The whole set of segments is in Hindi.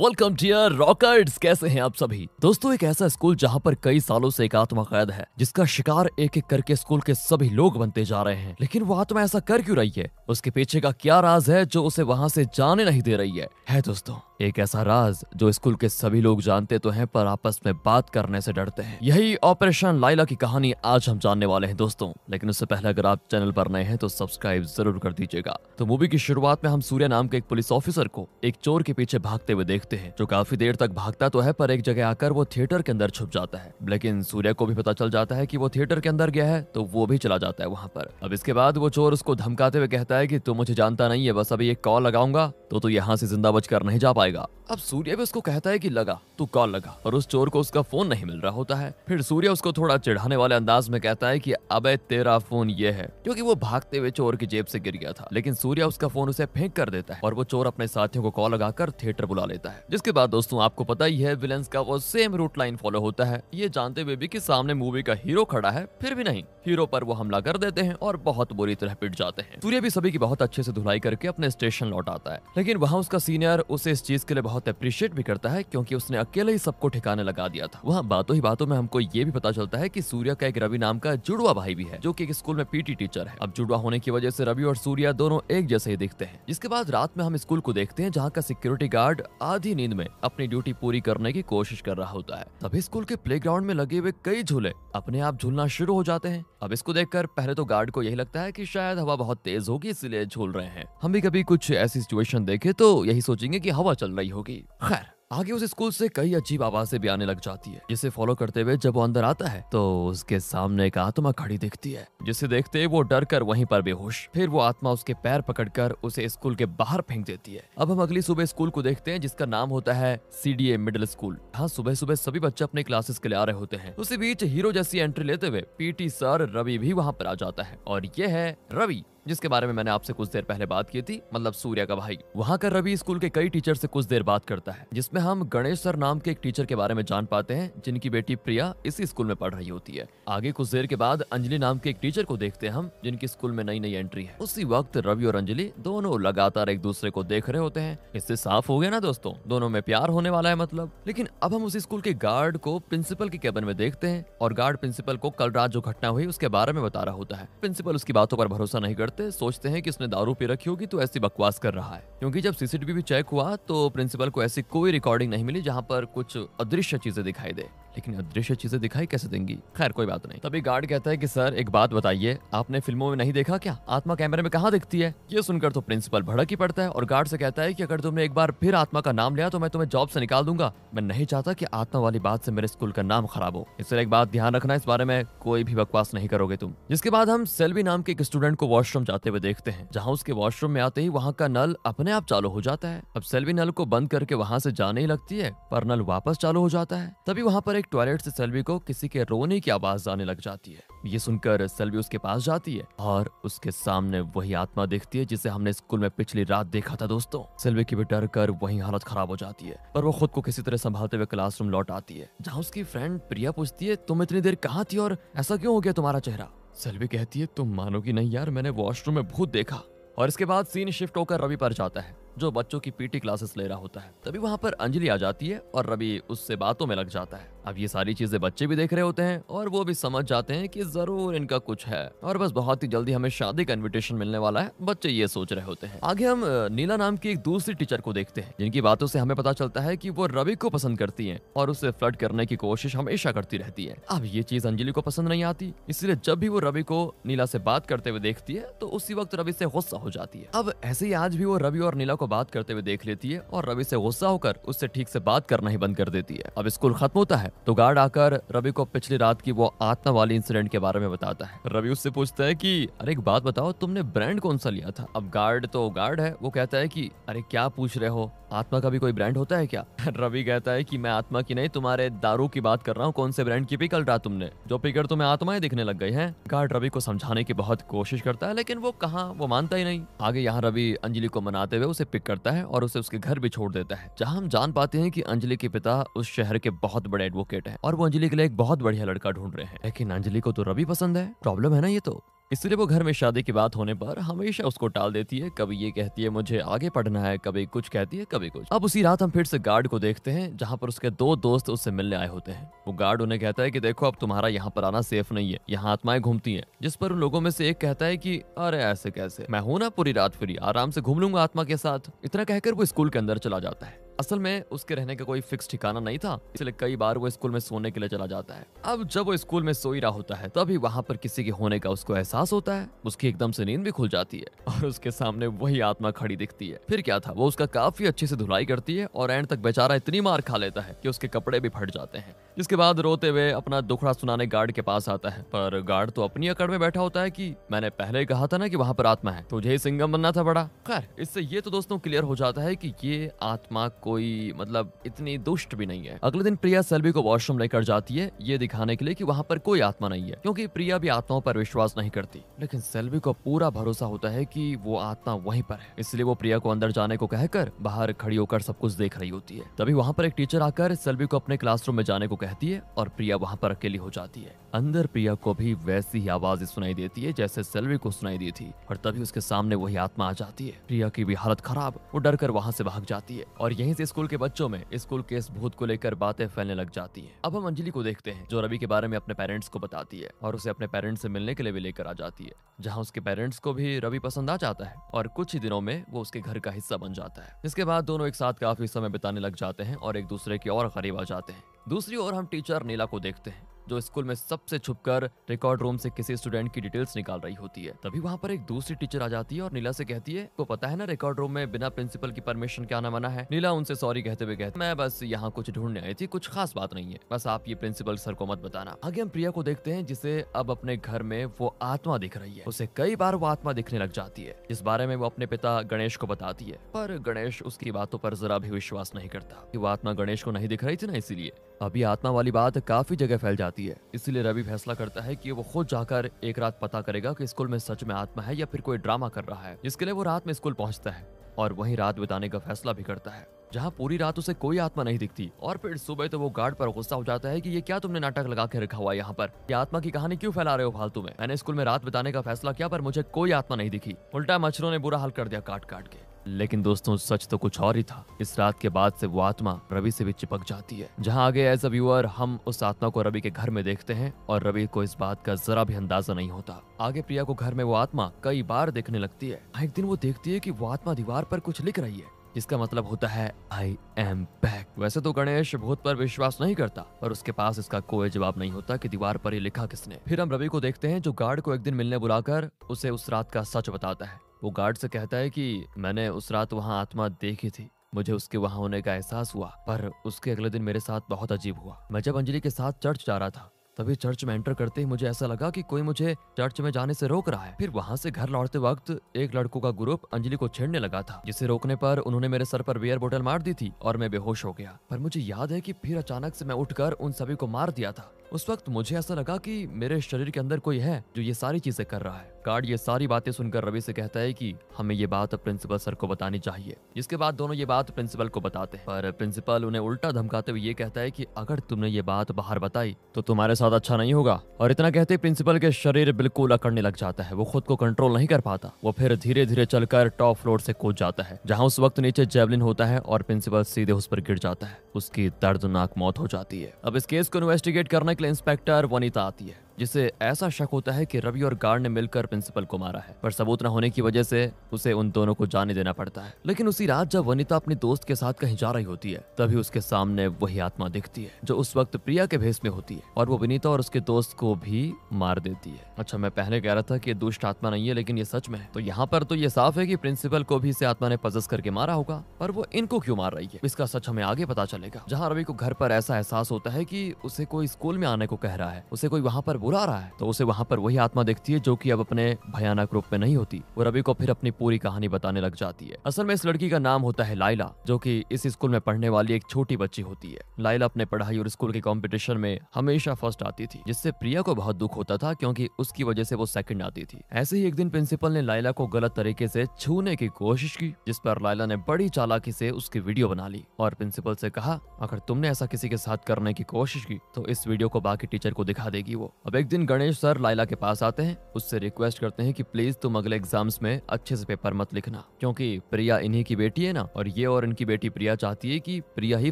वेलकम डियर रॉकर्ट्स कैसे हैं आप सभी दोस्तों एक ऐसा स्कूल जहां पर कई सालों से एक आत्मा कैद है जिसका शिकार एक एक करके स्कूल के सभी लोग बनते जा रहे हैं लेकिन वो आत्मा ऐसा कर क्यों रही है उसके पीछे का क्या राज है जो उसे वहां से जाने नहीं दे रही है, है दोस्तों एक ऐसा राज जो स्कूल के सभी लोग जानते तो हैं पर आपस में बात करने से डरते हैं यही ऑपरेशन लाइला की कहानी आज हम जानने वाले हैं दोस्तों लेकिन उससे पहले अगर आप चैनल पर नए हैं तो सब्सक्राइब जरूर कर दीजिएगा तो मूवी की शुरुआत में हम सूर्य नाम के एक पुलिस ऑफिसर को एक चोर के पीछे भागते हुए देखते हैं जो काफी देर तक भागता तो है पर एक जगह आकर वो थिएटर के अंदर छुप जाता है लेकिन सूर्य को भी पता चल जाता है की वो थिएटर के अंदर गया है तो वो भी चला जाता है वहाँ पर अब इसके बाद वो चोर उसको धमकाते हुए कहता है की तू मुझे जानता नहीं है बस अभी एक कॉल लगाऊंगा तो तू यहाँ से जिंदा बचकर नहीं जा पाएगा जाएगा अब सूर्य भी उसको कहता है कि लगा तू कॉल लगा और उस चोर को उसका फोन नहीं मिल रहा होता है फिर सूर्य उसको थोड़ा चिढ़ाने वाले अंदाज में कहता है कि अबे तेरा फोन ये है क्योंकि वो भागते हुए चोर की जेब से गिर गया था लेकिन सूर्य उसका फोन उसे फेंक कर देता है और वो चोर अपने साथियों को कॉल लगाकर थिएटर बुला लेता है जिसके बाद दोस्तों आपको पता ही है विलन्स का वो सेम रूट लाइन फॉलो होता है ये जानते हुए भी की सामने मूवी का हीरो खड़ा है फिर भी नहीं हीरो पर वो हमला कर देते हैं और बहुत बुरी तरह पिट जाते हैं सूर्य भी सभी की बहुत अच्छे से धुलाई करके अपने स्टेशन लौट आता है लेकिन वहाँ उसका सीनियर उसे इस चीज इसके लिए बहुत अप्रिशिएट भी करता है क्योंकि उसने अकेले ही सबको ठिकाने लगा दिया था वहाँ बातों ही बातों में हमको ये भी पता चलता है की सूर्या का एक रवि नाम का जुड़वा भाई भी है जो की स्कूल में पीटी टीचर है अब जुड़वा होने की वजह से रवि और सूर्या दोनों एक जैसे ही दिखते हैं जिसके बाद रात में हम स्कूल को देखते हैं जहाँ का सिक्योरिटी गार्ड आधी नींद में अपनी ड्यूटी पूरी करने की कोशिश कर रहा होता है तभी स्कूल के प्ले में लगे हुए कई झूले अपने आप झूलना शुरू हो जाते हैं अब इसको देखकर पहले तो गार्ड को यही लगता है कि शायद हवा बहुत तेज होगी इसलिए झूल रहे हैं हम भी कभी कुछ ऐसी सिचुएशन देखे तो यही सोचेंगे कि हवा चल रही होगी खैर आगे उस स्कूल से कई अजीब आवाजें भी आने लग जाती है जिसे फॉलो करते हुए जब वो अंदर आता है तो उसके सामने एक आत्मा खड़ी दिखती है जिसे देखते वो डर कर वहीं पर बेहोश फिर वो आत्मा उसके पैर पकड़कर उसे स्कूल के बाहर फेंक देती है अब हम अगली सुबह स्कूल को देखते हैं जिसका नाम होता है C D A middle school हाँ सुबह सुबह सभी बच्चे अपने क्लासेस के लिए आ रहे होते हैं उसी बीच हीरो जैसी एंट्री लेते हुए पीटी सर रवि भी वहाँ पर आ जाता है और ये है रवि जिसके बारे में मैंने आपसे कुछ देर पहले बात की थी मतलब सूर्या का भाई वहाँ का रवि स्कूल के कई टीचर से कुछ देर बात करता है जिसमें हम गणेश सर नाम के एक टीचर के बारे में जान पाते हैं जिनकी बेटी प्रिया इसी स्कूल में पढ़ रही होती है आगे कुछ देर के बाद अंजलि नाम के एक टीचर को देखते हैं हम जिनकी स्कूल में नई नई एंट्री है उसी वक्त रवि और अंजलि दोनों लगातार एक दूसरे को देख रहे होते हैं इससे साफ हो गया ना दोस्तों दोनों में प्यार होने वाला है मतलब लेकिन अब हम उसी स्कूल के गार्ड को प्रिंसिपल के कैबिन में देखते हैं और गार्ड प्रिंसिपल को कल रात जो घटना हुई उसके बारे में बता रहा होता है प्रिंसिपल उसकी बातों पर भरोसा नहीं करता करते सोचते हैं कि इसने दारू पी रखी होगी तो ऐसी बकवास कर रहा है क्योंकि जब सीसीटीवी चेक हुआ तो प्रिंसिपल को ऐसी कोई रिकॉर्डिंग नहीं मिली जहां पर कुछ अदृश्य चीजें दिखाई दे लेकिन अदृश्य चीजें दिखाई कैसे देंगी खैर कोई बात नहीं तभी गार्ड कहता है कि सर एक बात बताइए आपने फिल्मों में नहीं देखा क्या आत्मा कैमरे में कहाँ दिखती है ये सुनकर तो प्रिंसिपल भड़क ही पड़ता है और गार्ड से कहता है कि अगर तुमने एक बार फिर आत्मा का नाम लिया तो मैं तुम्हें जॉब से निकाल दूंगा मैं नहीं चाहता की आत्मा वाली बात से मेरे स्कूल का नाम खराब हो इसलिए एक बात ध्यान रखना इस बारे में कोई भी बकवास नहीं करोगे तुम जिसके बाद हम सेल्वी नाम के एक स्टूडेंट को वॉशरूम जाते हुए देखते हैं जहाँ उसके वॉशरूम में आते ही वहाँ का नल अपने आप चालू हो जाता है अब सेल्वी नल को बंद करके वहाँ से जाने ही लगती है पर नल वापस चालू हो जाता है तभी वहाँ पर एक टॉयलेट से सेल्वी को किसी के रोने की आवाज आने लग जाती है ये सुनकर सेल्वी उसके पास जाती है और उसके सामने वही आत्मा देखती है जिसे हमने स्कूल में पिछली रात देखा था दोस्तों सेल्वी की भी डर कर वही हालत खराब हो जाती है पर वो खुद को किसी तरह संभालते हुए क्लासरूम लौट आती है जहाँ उसकी फ्रेंड प्रिया पूछती है तुम इतनी देर कहाँ थी और ऐसा क्यों हो गया तुम्हारा चेहरा सेल्वी कहती है तुम मानोगी नहीं यार मैंने वॉशरूम में भूत देखा और इसके बाद सीन शिफ्ट होकर रवि पर जाता है जो बच्चों की पीटी क्लासेस ले रहा होता है तभी वहाँ पर अंजलि आ जाती है और रवि उससे बातों में लग जाता है अब ये सारी चीजें बच्चे भी देख रहे होते हैं और वो भी समझ जाते हैं कि जरूर इनका कुछ है और बस बहुत ही जल्दी हमें शादी का इन्विटेशन मिलने वाला है बच्चे ये सोच रहे होते हैं आगे हम नीला नाम की एक दूसरी टीचर को देखते हैं जिनकी बातों से हमें पता चलता है की वो रवि को पसंद करती है और उसे फ्लड करने की कोशिश हमेशा करती रहती है अब ये चीज अंजलि को पसंद नहीं आती इसलिए जब भी वो रवि को नीला से बात करते हुए देखती है तो उसी वक्त रवि से गुस्सा हो जाती है अब ऐसे ही आज भी वो रवि और नीला को बात करते हुए देख लेती है और रवि से गुस्सा होकर उससे ठीक से बात करना ही बंद कर देती है अब स्कूल खत्म होता है तो गार्ड आकर रवि को पिछली रात की वो आत्मा वाली इंसिडेंट के बारे में बताता है रवि उससे पूछता है कि अरे एक बात बताओ तुमने ब्रांड कौन सा लिया था अब गार्ड तो गार्ड है वो कहता है कि अरे क्या पूछ रहे हो आत्मा का भी कोई ब्रांड होता है क्या रवि कहता है कि मैं आत्मा की नहीं तुम्हारे दारू की बात कर रहा हूँ कौन से ब्रांड की पिकल रहा तुमने जो पिकर तुम्हें आत्माएं दिखने लग गई है गार्ड रवि को समझाने की बहुत कोशिश करता है लेकिन वो कहा वो मानता ही नहीं आगे यहाँ रवि अंजलि को मनाते हुए उसे पिक करता है और उसे उसके घर भी छोड़ देता है जहाँ हम जान पाते हैं की अंजलि के पिता उस शहर के बहुत बड़े एडवोकेट एडवोकेट है और वो अंजलि के लिए एक बहुत बढ़िया लड़का ढूंढ रहे हैं लेकिन अंजलि को तो रवि पसंद है प्रॉब्लम है ना ये तो इसलिए वो घर में शादी की बात होने पर हमेशा उसको टाल देती है कभी ये कहती है मुझे आगे पढ़ना है कभी कुछ कहती है कभी कुछ अब उसी रात हम फिर से गार्ड को देखते हैं जहाँ पर उसके दो दोस्त उससे मिलने आए होते हैं वो गार्ड उन्हें कहता है कि देखो अब तुम्हारा यहाँ पर आना सेफ नहीं है यहाँ आत्माएं घूमती है जिस पर उन लोगों में से एक कहता है की अरे ऐसे कैसे मैं हूँ ना पूरी रात फ्री आराम से घूम लूंगा आत्मा के साथ इतना कहकर वो स्कूल के अंदर चला जाता है असल में उसके रहने का कोई फिक्स ठिकाना नहीं था इसलिए कई बार वो स्कूल में सोने के लिए चला जाता है अब जब वो स्कूल में सो ही रहा होता है तभी वहाँ पर किसी के होने का उसको एहसास होता है उसकी एकदम से नींद भी खुल जाती है और उसके सामने वही आत्मा खड़ी दिखती है फिर क्या था वो उसका काफी अच्छे से धुलाई करती है और एंड तक बेचारा इतनी मार खा लेता है की उसके कपड़े भी फट जाते हैं जिसके बाद रोते हुए अपना दुखड़ा सुनाने गार्ड के पास आता है पर गार्ड तो अपनी अकड़ में बैठा होता है की मैंने पहले कहा था ना की वहाँ पर आत्मा है तुझे तो ही सिंगम बनना था बड़ा खैर इससे ये तो दोस्तों क्लियर हो जाता है की ये आत्मा कोई मतलब इतनी दुष्ट भी नहीं है अगले दिन प्रिया सेल्वी को वॉशरूम लेकर जाती है ये दिखाने के लिए कि वहाँ पर कोई आत्मा नहीं है क्योंकि प्रिया भी आत्माओं पर विश्वास नहीं करती लेकिन सेल्वी को पूरा भरोसा होता है कि वो आत्मा वहीं पर है इसलिए वो प्रिया को अंदर जाने को कहकर बाहर खड़ी होकर सब कुछ देख रही होती है तभी वहाँ पर एक टीचर आकर सेल्वी को अपने क्लासरूम में जाने को कहती है और प्रिया वहाँ पर अकेली हो जाती है अंदर प्रिया को भी वैसी ही आवाज सुनाई देती है जैसे सेल्वी को सुनाई दी थी और तभी उसके सामने वही आत्मा आ जाती है प्रिया की भी हालत खराब वो डर कर वहाँ से भाग जाती है और यहीं से स्कूल के बच्चों में स्कूल के इस भूत को लेकर बातें फैलने लग जाती है अब हम अंजलि को देखते हैं जो रवि के बारे में अपने पेरेंट्स को बताती है और उसे अपने पेरेंट्स से मिलने के लिए भी लेकर आ जाती है जहाँ उसके पेरेंट्स को भी रवि पसंद आ जाता है और कुछ ही दिनों में वो उसके घर का हिस्सा बन जाता है इसके बाद दोनों एक साथ काफी समय बिताने लग जाते हैं और एक दूसरे के और करीब आ जाते हैं दूसरी ओर हम टीचर नीला को देखते हैं जो स्कूल में सबसे छुपकर रिकॉर्ड रूम से किसी स्टूडेंट की डिटेल्स निकाल रही होती है तभी वहाँ पर एक दूसरी टीचर आ जाती है और नीला से कहती है को पता है ना रिकॉर्ड रूम में बिना प्रिंसिपल की परमिशन के आना मना है नीला उनसे सॉरी कहते हुए कहते मैं बस यहाँ कुछ ढूंढने आई थी कुछ खास बात नहीं है बस आप ये प्रिंसिपल सर को मत बताना आगे हम प्रिया को देखते हैं जिसे अब अपने घर में वो आत्मा दिख रही है उसे कई बार वो आत्मा दिखने लग जाती है इस बारे में वो अपने पिता गणेश को बताती है पर गणेश उसकी बातों पर जरा भी विश्वास नहीं करता कि वो आत्मा गणेश को नहीं दिख रही थी ना इसीलिए अभी आत्मा वाली बात काफी जगह फैल जाती है सकती है इसीलिए रवि फैसला करता है कि वो खुद जाकर एक रात पता करेगा कि स्कूल में सच में आत्मा है या फिर कोई ड्रामा कर रहा है जिसके लिए वो रात में स्कूल पहुंचता है और वहीं रात बिताने का फैसला भी करता है जहाँ पूरी रात उसे कोई आत्मा नहीं दिखती और फिर सुबह तो वो गार्ड पर गुस्सा हो जाता है कि ये क्या तुमने नाटक लगा के रखा हुआ है यहाँ पर ये आत्मा की कहानी क्यों फैला रहे हो फालतू में मैंने स्कूल में रात बिताने का फैसला किया पर मुझे कोई आत्मा नहीं दिखी उल्टा मच्छरों ने बुरा हाल कर दिया काट काट के लेकिन दोस्तों सच तो कुछ और ही था इस रात के बाद से वो आत्मा रवि से भी चिपक जाती है जहाँ आगे एज अ व्यूअर हम उस आत्मा को रवि के घर में देखते हैं और रवि को इस बात का जरा भी अंदाजा नहीं होता आगे प्रिया को घर में वो आत्मा कई बार देखने लगती है एक दिन वो देखती है की वो आत्मा दीवार पर कुछ लिख रही है जिसका मतलब होता है आई एम बैक वैसे तो गणेश भूत पर विश्वास नहीं करता पर उसके पास इसका कोई जवाब नहीं होता कि दीवार पर ये लिखा किसने फिर हम रवि को देखते हैं जो गार्ड को एक दिन मिलने बुलाकर उसे उस रात का सच बताता है वो गार्ड से कहता है कि मैंने उस रात वहाँ आत्मा देखी थी मुझे उसके वहाँ होने का एहसास हुआ पर उसके अगले दिन मेरे साथ बहुत अजीब हुआ मैं जब अंजलि के साथ चर्च जा रहा था तभी चर्च में एंटर करते ही मुझे ऐसा लगा कि कोई मुझे चर्च में जाने से रोक रहा है फिर वहाँ से घर लौटते वक्त एक लड़कों का ग्रुप अंजलि को छेड़ने लगा था जिसे रोकने पर उन्होंने मेरे सर पर बियर बोतल मार दी थी और मैं बेहोश हो गया पर मुझे याद है कि फिर अचानक से मैं उठकर उन सभी को मार दिया था उस वक्त मुझे ऐसा लगा कि मेरे शरीर के अंदर कोई है जो ये सारी चीजें कर रहा है कार्ड ये सारी बातें सुनकर रवि से कहता है कि हमें ये बात प्रिंसिपल सर को बतानी चाहिए जिसके बाद दोनों ये बात प्रिंसिपल को बताते हैं पर प्रिंसिपल उन्हें उल्टा धमकाते हुए ये कहता है कि अगर तुमने ये बात बाहर बताई तो तुम्हारे साथ अच्छा नहीं होगा और इतना कहते प्रिंसिपल के शरीर बिल्कुल अकड़ने लग जाता है वो खुद को कंट्रोल नहीं कर पाता वो फिर धीरे धीरे चलकर टॉप फ्लोर से कूद जाता है जहाँ उस वक्त नीचे जेवलिन होता है और प्रिंसिपल सीधे उस पर गिर जाता है उसकी दर्दनाक मौत हो जाती है अब इस केस को इन्वेस्टिगेट करने के सर्कल इंस्पेक्टर वनिता आती है जिसे ऐसा शक होता है कि रवि और गार्ड ने मिलकर प्रिंसिपल को मारा है पर सबूत न होने की वजह से उसे उन दोनों को जाने देना पड़ता है लेकिन उसी रात जब वनिता अपने दोस्त के साथ कहीं जा रही होती है तभी उसके सामने वही आत्मा दिखती है जो उस वक्त प्रिया के भेस में होती है और वो विनीता और उसके दोस्त को भी मार देती है अच्छा मैं पहले कह रहा था की दुष्ट आत्मा नहीं है लेकिन ये सच में है तो यहाँ पर तो ये साफ है की प्रिंसिपल को भी इसे आत्मा ने पजस करके मारा होगा पर वो इनको क्यों मार रही है इसका सच हमें आगे पता चलेगा जहाँ रवि को घर पर ऐसा एहसास होता है की उसे कोई स्कूल में आने को कह रहा है उसे कोई वहाँ पर बुला रहा है तो उसे वहाँ पर वही आत्मा दिखती है जो की अब अपने भयानक रूप में नहीं होती वो रवि को फिर अपनी पूरी कहानी बताने लग जाती है असल में इस लड़की का नाम होता है लाइला जो की इस स्कूल में पढ़ने वाली एक छोटी बच्ची होती है लाइला अपने पढ़ाई और स्कूल के कॉम्पिटिशन में हमेशा फर्स्ट आती थी जिससे प्रिया को बहुत दुख होता था क्योंकि उसकी वजह से वो सेकंड आती थी ऐसे ही एक दिन प्रिंसिपल ने लाइला को गलत तरीके से छूने की कोशिश की जिस पर लाइला ने बड़ी चालाकी से उसकी वीडियो बना ली और प्रिंसिपल से कहा अगर तुमने ऐसा किसी के साथ करने की कोशिश की तो इस वीडियो को बाकी टीचर को दिखा देगी वो अब अब एक दिन गणेश सर लाइला के पास आते हैं उससे रिक्वेस्ट करते हैं कि प्लीज तुम अगले एग्जाम्स में अच्छे से पेपर मत लिखना क्योंकि प्रिया इन्हीं की बेटी है ना और ये और इनकी बेटी प्रिया चाहती है कि प्रिया ही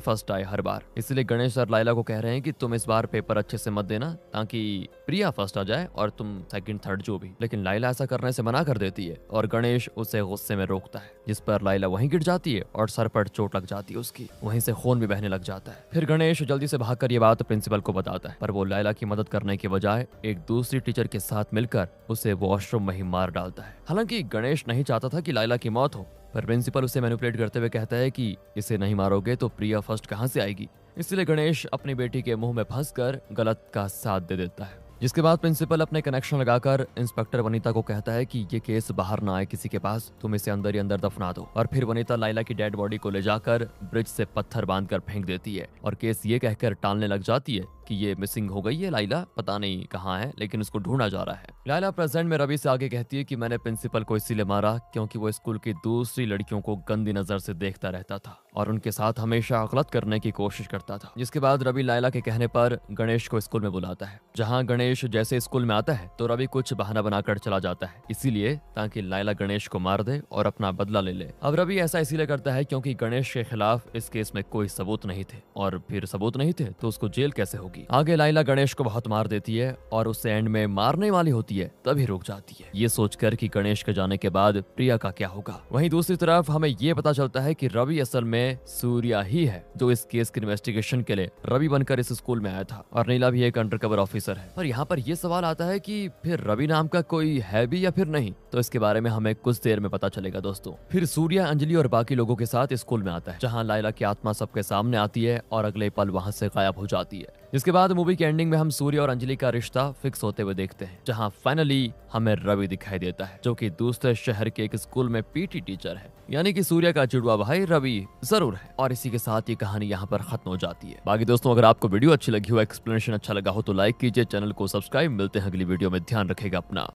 फर्स्ट आए हर बार इसलिए गणेश सर लाइला को कह रहे हैं कि तुम इस बार पेपर अच्छे से मत देना ताकि प्रिया फर्स्ट आ जाए और तुम सेकंड थर्ड जो भी लेकिन लाइला ऐसा करने से मना कर देती है और गणेश उसे गुस्से में रोकता है जिस पर लाइला वहीं गिर जाती है और सर पर चोट लग जाती है उसकी वहीं से खून भी बहने लग जाता है फिर गणेश जल्दी से भागकर ये बात प्रिंसिपल को बताता है पर वो लाइला की मदद करने की वजह बजाय एक दूसरी टीचर के साथ मिलकर उसे वॉशरूम में ही मार डालता है हालांकि गणेश नहीं चाहता था कि लाइला की मौत हो पर प्रिंसिपल उसे मैनिपुलेट करते हुए कहता है कि इसे नहीं मारोगे तो प्रिया फर्स्ट कहाँ से आएगी इसलिए गणेश अपनी बेटी के मुंह में फंस गलत का साथ दे देता है जिसके बाद प्रिंसिपल अपने कनेक्शन लगाकर इंस्पेक्टर वनीता को कहता है कि ये केस बाहर ना आए किसी के पास तुम इसे अंदर ही अंदर दफना दो और फिर वनीता लाइला की डेड बॉडी को ले जाकर ब्रिज से पत्थर बांधकर फेंक देती है और केस ये कहकर टालने लग जाती है कि ये मिसिंग हो गई है लाइला पता नहीं कहाँ है लेकिन उसको ढूंढा जा रहा है लाइला प्रेजेंट में रवि से आगे कहती है कि मैंने प्रिंसिपल को इसीलिए मारा क्योंकि वो स्कूल की दूसरी लड़कियों को गंदी नजर से देखता रहता था और उनके साथ हमेशा गलत करने की कोशिश करता था जिसके बाद रवि लाइला के कहने पर गणेश को स्कूल में बुलाता है जहाँ गणेश जैसे स्कूल में आता है तो रवि कुछ बहाना बनाकर चला जाता है इसीलिए ताकि लाइला गणेश को मार दे और अपना बदला ले ले अब रवि ऐसा इसीलिए करता है क्योंकि गणेश के खिलाफ इस केस में कोई सबूत नहीं थे और फिर सबूत नहीं थे तो उसको जेल कैसे होगी होगी आगे लाइला गणेश को बहुत मार देती है और उसे एंड में मारने वाली होती है तभी रुक जाती है ये सोचकर कि गणेश के जाने के बाद प्रिया का क्या होगा वहीं दूसरी तरफ हमें ये पता चलता है कि रवि असल में सूर्या ही है जो इस केस की इन्वेस्टिगेशन के लिए रवि बनकर इस स्कूल में आया था और नीला भी एक अंडरकवर ऑफिसर है पर यहाँ पर यह सवाल आता है की फिर रवि नाम का कोई है भी या फिर नहीं तो इसके बारे में हमें कुछ देर में पता चलेगा दोस्तों फिर सूर्या अंजलि और बाकी लोगों के साथ स्कूल में आता है जहाँ लाइला की आत्मा सबके सामने आती है और अगले पल वहाँ से गायब हो जाती है जिसके बाद मूवी के एंडिंग में हम सूर्य और अंजलि का रिश्ता फिक्स होते हुए देखते हैं जहाँ फाइनली हमें रवि दिखाई देता है जो की दूसरे शहर के एक स्कूल में पीटी टीचर है यानी कि सूर्य का जुड़वा भाई रवि जरूर है और इसी के साथ ये कहानी यहाँ पर खत्म हो जाती है बाकी दोस्तों अगर आपको वीडियो अच्छी लगी हो एक्सप्लेनेशन अच्छा लगा हो तो लाइक कीजिए चैनल को सब्सक्राइब मिलते हैं अगली वीडियो में ध्यान रखेगा अपना